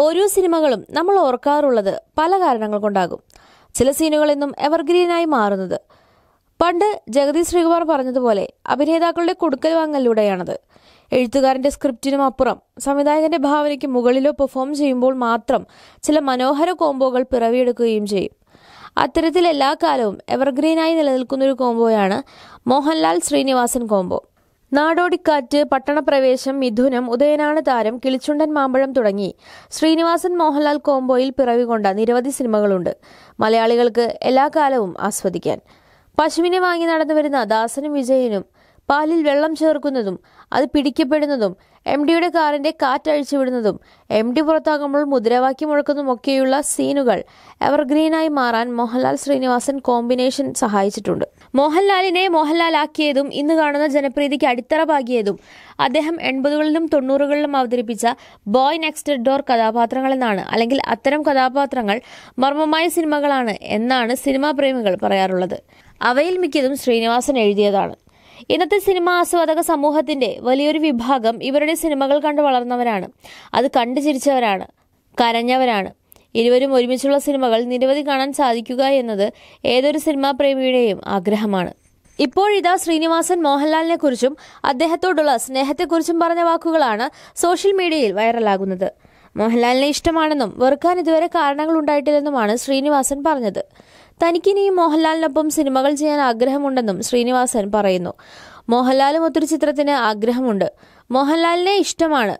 ഓരോ സിനിമകളും നമ്മൾ ഓർക്കാറുള്ളത് പല കാരണങ്ങൾ കൊണ്ടാകും ചില സീനുകൾ എന്നും എവർഗ്രീനായി മാറുന്നത് പണ്ട് ജഗതി ശ്രീകുമാർ പറഞ്ഞതുപോലെ അഭിനേതാക്കളുടെ കൊടുക്കൽ വാങ്ങലിലൂടെയാണത് എഴുത്തുകാരന്റെ സ്ക്രിപ്റ്റിനും അപ്പുറം സംവിധായകന്റെ ഭാവനയ്ക്ക് മുകളിലോ പെർഫോം ചെയ്യുമ്പോൾ മാത്രം ചില മനോഹര കോംബോകൾ പിറവിയെടുക്കുകയും ചെയ്യും അത്തരത്തിൽ എല്ലാ കാലവും എവർഗ്രീനായി നിലനിൽക്കുന്ന ഒരു കോംബോയാണ് മോഹൻലാൽ ശ്രീനിവാസൻ കോംബോ നാടോടിക്കാറ്റ് പട്ടണപ്രവേശം മിഥുനം ഉദയനാണ് താരം കിളിച്ചുണ്ടൻ മാമ്പഴം തുടങ്ങി ശ്രീനിവാസൻ മോഹൻലാൽ കോംബോയിൽ പിറവികൊണ്ട നിരവധി സിനിമകളുണ്ട് മലയാളികൾക്ക് എല്ലാ കാലവും ആസ്വദിക്കാൻ പശുവിനെ വാങ്ങി നടന്നു വരുന്ന ദാസനും വിജയനും പാലിൽ വെള്ളം ചേർക്കുന്നതും അത് പിടിക്കപ്പെടുന്നതും എം ഡിയുടെ കാറിന്റെ വിടുന്നതും എം ഡി പുറത്താകുമ്പോൾ മുദ്രാവാക്യം മുഴക്കുന്നതുമൊക്കെയുള്ള സീനുകൾ എവർഗ്രീനായി മാറാൻ മോഹൻലാൽ ശ്രീനിവാസൻ കോമ്പിനേഷൻ സഹായിച്ചിട്ടുണ്ട് മോഹൻലാലിനെ മോഹൻലാലാക്കിയതും ഇന്ന് കാണുന്ന ജനപ്രീതിക്ക് അടിത്തറ പാകിയതും അദ്ദേഹം എൺപതുകളിലും തൊണ്ണൂറുകളിലും അവതരിപ്പിച്ച ബോയ് നെക്സ്റ്റ് ഡോർ കഥാപാത്രങ്ങളെന്നാണ് അല്ലെങ്കിൽ അത്തരം കഥാപാത്രങ്ങൾ മർമ്മമായ സിനിമകളാണ് എന്നാണ് സിനിമാ പ്രേമികൾ പറയാറുള്ളത് അവയിൽ മിക്കതും ശ്രീനിവാസൻ എഴുതിയതാണ് ഇന്നത്തെ സിനിമാ ആസ്വാദക സമൂഹത്തിന്റെ വലിയൊരു വിഭാഗം ഇവരുടെ സിനിമകൾ കണ്ട് വളർന്നവരാണ് അത് കണ്ടു ചിരിച്ചവരാണ് കരഞ്ഞവരാണ് ഇരുവരും ഒരുമിച്ചുള്ള സിനിമകൾ നിരവധി കാണാൻ സാധിക്കുക എന്നത് ഏതൊരു സിനിമാ പ്രേമിയുടെയും ആഗ്രഹമാണ് ഇപ്പോഴിതാ ശ്രീനിവാസൻ മോഹൻലാലിനെ കുറിച്ചും അദ്ദേഹത്തോടുള്ള സ്നേഹത്തെക്കുറിച്ചും പറഞ്ഞ വാക്കുകളാണ് സോഷ്യൽ മീഡിയയിൽ വൈറലാകുന്നത് മോഹൻലാലിനെ ഇഷ്ടമാണെന്നും വെറുക്കാൻ ഇതുവരെ കാരണങ്ങൾ ഉണ്ടായിട്ടില്ലെന്നുമാണ് ശ്രീനിവാസൻ പറഞ്ഞത് തനിക്കിനിയും മോഹൻലാലിനൊപ്പം സിനിമകൾ ചെയ്യാൻ ആഗ്രഹമുണ്ടെന്നും ശ്രീനിവാസൻ പറയുന്നു മോഹൻലാലും ഒത്തിരി ചിത്രത്തിന് ആഗ്രഹമുണ്ട് മോഹൻലാലിനെ ഇഷ്ടമാണ്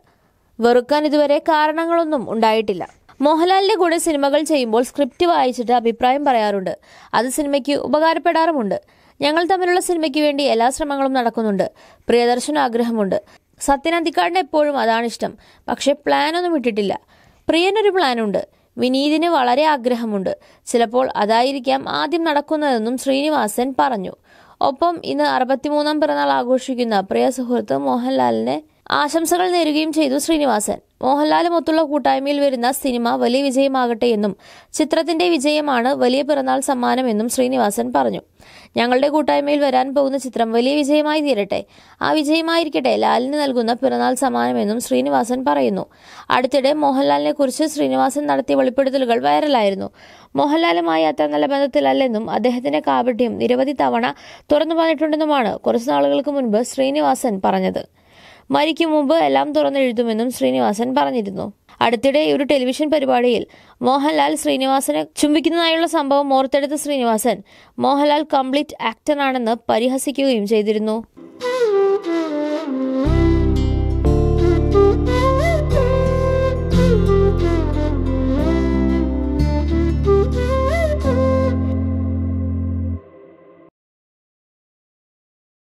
വെറുക്കാൻ ഇതുവരെ കാരണങ്ങളൊന്നും ഉണ്ടായിട്ടില്ല മോഹൻലാലിന്റെ കൂടെ സിനിമകൾ ചെയ്യുമ്പോൾ സ്ക്രിപ്റ്റ് വായിച്ചിട്ട് അഭിപ്രായം പറയാറുണ്ട് അത് സിനിമയ്ക്ക് ഉപകാരപ്പെടാറുമുണ്ട് ഞങ്ങൾ തമ്മിലുള്ള സിനിമയ്ക്ക് വേണ്ടി എല്ലാ ശ്രമങ്ങളും നടക്കുന്നുണ്ട് പ്രിയദർശന ആഗ്രഹമുണ്ട് സത്യൻ അന്തിക്കാടിന് എപ്പോഴും അതാണ് ഇഷ്ടം പക്ഷേ പ്ലാനൊന്നും ഇട്ടിട്ടില്ല പ്രിയനൊരു പ്ലാനുണ്ട് വിനീതിന് വളരെ ആഗ്രഹമുണ്ട് ചിലപ്പോൾ അതായിരിക്കാം ആദ്യം നടക്കുന്നതെന്നും ശ്രീനിവാസൻ പറഞ്ഞു ഒപ്പം ഇന്ന് അറുപത്തിമൂന്നാം പിറന്നാൾ ആഘോഷിക്കുന്ന പ്രിയ സുഹൃത്ത് മോഹൻലാലിനെ ആശംസകൾ നേരുകയും ചെയ്തു ശ്രീനിവാസൻ മോഹൻലാലുമൊത്തുള്ള കൂട്ടായ്മയിൽ വരുന്ന സിനിമ വലിയ വിജയമാകട്ടെ എന്നും ചിത്രത്തിന്റെ വിജയമാണ് വലിയ പിറന്നാൾ സമ്മാനമെന്നും ശ്രീനിവാസൻ പറഞ്ഞു ഞങ്ങളുടെ കൂട്ടായ്മയിൽ വരാൻ പോകുന്ന ചിത്രം വലിയ വിജയമായി തീരട്ടെ ആ വിജയമായിരിക്കട്ടെ ലാലിന് നൽകുന്ന പിറന്നാൾ സമ്മാനമെന്നും ശ്രീനിവാസൻ പറയുന്നു അടുത്തിടെ മോഹൻലാലിനെ കുറിച്ച് ശ്രീനിവാസൻ നടത്തിയ വെളിപ്പെടുത്തലുകൾ വൈറലായിരുന്നു മോഹൻലാലുമായി അത്ര നല്ല ബന്ധത്തിലല്ലെന്നും അദ്ദേഹത്തിന്റെ കാപട്യം നിരവധി തവണ തുറന്നു പറഞ്ഞിട്ടുണ്ടെന്നുമാണ് കുറച്ചു നാളുകൾക്ക് മുൻപ് ശ്രീനിവാസൻ പറഞ്ഞത് മരിക്കും മുമ്പ് എല്ലാം തുറന്നെഴുതുമെന്നും ശ്രീനിവാസൻ പറഞ്ഞിരുന്നു അടുത്തിടെ ഒരു ടെലിവിഷൻ പരിപാടിയിൽ മോഹൻലാൽ ശ്രീനിവാസനെ ചുംബിക്കുന്നതായുള്ള സംഭവം ഓർത്തെടുത്ത ശ്രീനിവാസൻ മോഹൻലാൽ കംപ്ലീറ്റ് ആക്ടറാണെന്ന് പരിഹസിക്കുകയും ചെയ്തിരുന്നു